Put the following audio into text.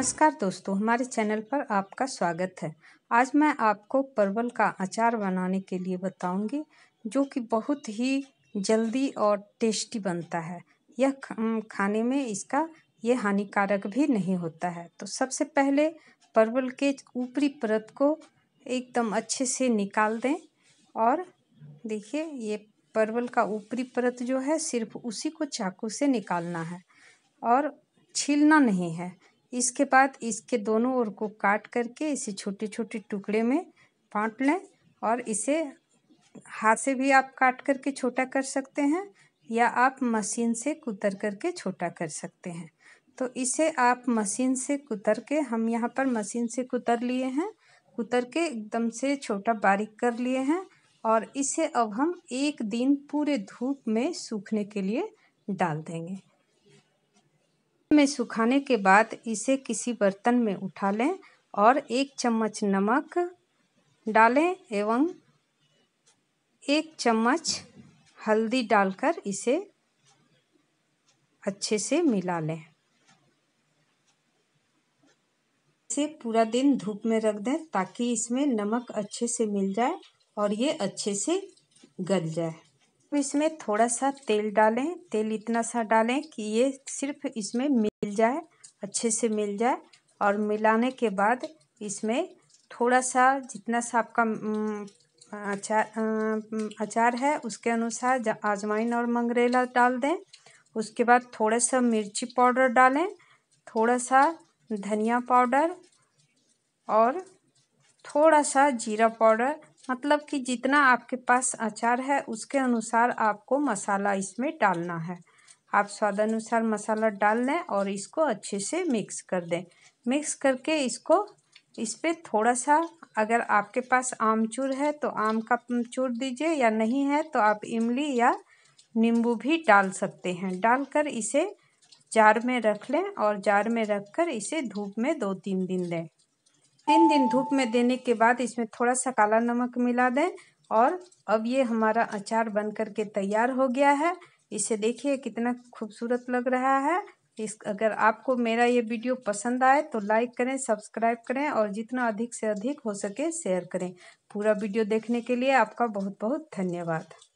नमस्कार दोस्तों हमारे चैनल पर आपका स्वागत है आज मैं आपको परवल का अचार बनाने के लिए बताऊंगी जो कि बहुत ही जल्दी और टेस्टी बनता है यह खाने में इसका ये हानिकारक भी नहीं होता है तो सबसे पहले परवल के ऊपरी परत को एकदम अच्छे से निकाल दें और देखिए ये परवल का ऊपरी परत जो है सिर्फ उसी को चाकू से निकालना है और छीलना नहीं है इसके बाद इसके दोनों ओर को काट करके इसे छोटे छोटे टुकड़े में बांट लें और इसे हाथ से भी आप काट करके छोटा कर सकते हैं या आप मशीन से कुतर करके छोटा कर सकते हैं तो इसे आप मशीन से कुतर के हम यहाँ पर मशीन से कुतर लिए हैं कुतर के एकदम से छोटा बारीक कर लिए हैं और इसे अब हम एक दिन पूरे धूप में सूखने के लिए डाल देंगे में सुखाने के बाद इसे किसी बर्तन में उठा लें और एक चम्मच नमक डालें एवं एक चम्मच हल्दी डालकर इसे अच्छे से मिला लें इसे पूरा दिन धूप में रख दें ताकि इसमें नमक अच्छे से मिल जाए और ये अच्छे से गल जाए तो इसमें थोड़ा सा तेल डालें तेल इतना सा डालें कि ये सिर्फ इसमें मिल जाए अच्छे से मिल जाए और मिलाने के बाद इसमें थोड़ा सा जितना सा आपका अचार अचार है उसके अनुसार आजमाइन और मंगरेला डाल दें उसके बाद थोड़ा सा मिर्ची पाउडर डालें थोड़ा सा धनिया पाउडर और थोड़ा सा जीरा पाउडर मतलब कि जितना आपके पास अचार है उसके अनुसार आपको मसाला इसमें डालना है आप स्वाद अनुसार मसाला डाल लें और इसको अच्छे से मिक्स कर दें मिक्स करके इसको इस पर थोड़ा सा अगर आपके पास आमचूर है तो आम का चूर दीजिए या नहीं है तो आप इमली या नींबू भी डाल सकते हैं डालकर इसे जार में रख लें और जार में रखकर इसे धूप में दो तीन दिन दें तीन दिन धूप में देने के बाद इसमें थोड़ा सा काला नमक मिला दें और अब ये हमारा अचार बन कर के तैयार हो गया है इसे देखिए कितना खूबसूरत लग रहा है इस अगर आपको मेरा ये वीडियो पसंद आए तो लाइक करें सब्सक्राइब करें और जितना अधिक से अधिक हो सके शेयर करें पूरा वीडियो देखने के लिए आपका बहुत बहुत धन्यवाद